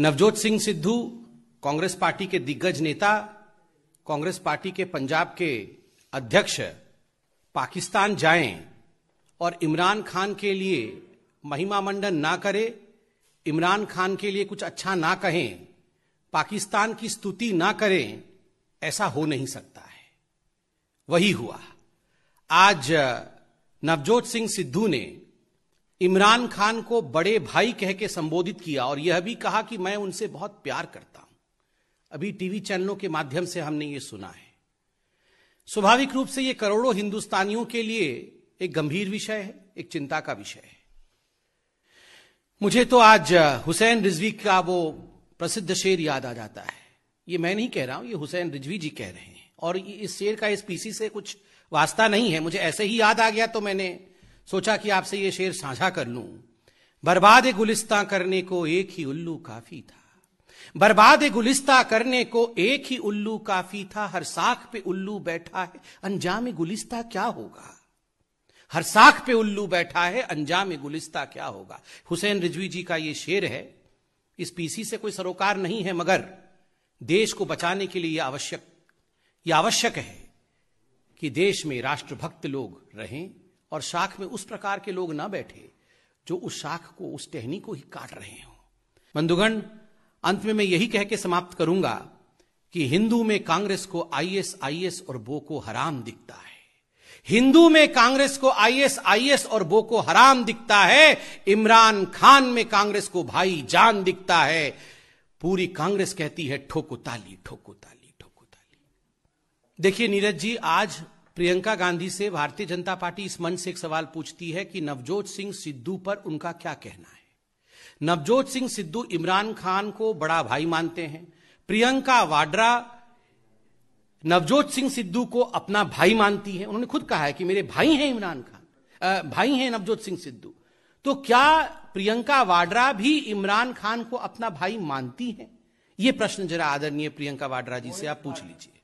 Navjot Singh Sidhu Congress party के दिग्गज नेता कांग्रेस पार्टी के पंजाब के अध्यक्ष पाकिस्तान जाएं और इमरान खान के लिए महिमा मंडन ना करें इमरान खान के लिए कुछ अच्छा ना कहें पाकिस्तान की स्तुति ना करें ऐसा हो नहीं सकता है वही हुआ आज नवजोत सिंह सिद्धू ने इमरान खान को बड़े भाई कह के संबोधित किया और यह भी कहा कि मैं उनसे बहुत प्यार करता हूं अभी टीवी चैनलों के माध्यम से हमने ये सुना है स्वाभाविक रूप से ये करोड़ों हिंदुस्तानियों के लिए एक गंभीर विषय है एक चिंता का विषय है मुझे तो आज हुसैन रिजवी का वो प्रसिद्ध शेर याद आ जाता है ये मैं नहीं कह रहा हूं ये हुसैन रिजवी जी कह रहे हैं और इस शेर का इस पीसी से कुछ वास्ता नहीं है मुझे ऐसे ही याद आ गया तो मैंने सोचा कि आपसे ये शेर साझा कर लूं बर्बाद गुलिस्ता करने को एक ही उल्लू काफी था बर्बाद गुलिस्ता करने को एक ही उल्लू काफी था हर साख पे उल्लू बैठा है अंजाम गुलिस्ता क्या होगा हर साख पे उल्लू बैठा है अंजाम गुलिस्ता क्या होगा हुसैन रिजवी जी का ये शेर है इस पीसी से कोई सरोकार नहीं है मगर देश को बचाने के लिए यह आवश्यक यह आवश्यक है कि देश में राष्ट्रभक्त लोग रहें और शाख में उस प्रकार के लोग ना बैठे जो उस शाख को उस टहनी को ही काट रहे हो बंधुगण अंत में मैं यही कह के समाप्त करूंगा कि हिंदू में कांग्रेस को आईएस आईएस और बोको हराम दिखता है हिंदू में कांग्रेस को आईएस आईएस और बोको हराम दिखता है इमरान खान में कांग्रेस को भाई जान दिखता है पूरी कांग्रेस कहती है ठोको ताली ठोको ताली ठोको ताली देखिए नीरज जी आज प्रियंका गांधी से भारतीय जनता पार्टी इस मंच से एक सवाल पूछती है कि नवजोत सिंह सिद्धू पर उनका क्या कहना है नवजोत सिंह सिद्धू इमरान खान को बड़ा भाई मानते हैं प्रियंका वाड्रा नवजोत सिंह सिद्धू को अपना भाई मानती है उन्होंने खुद कहा है कि मेरे भाई हैं इमरान खान भाई हैं नवजोत सिंह सिद्धू तो क्या प्रियंका वाड्रा भी इमरान खान को अपना भाई मानती है यह प्रश्न जरा आदरणीय प्रियंका वाड्रा जी से आप पूछ लीजिए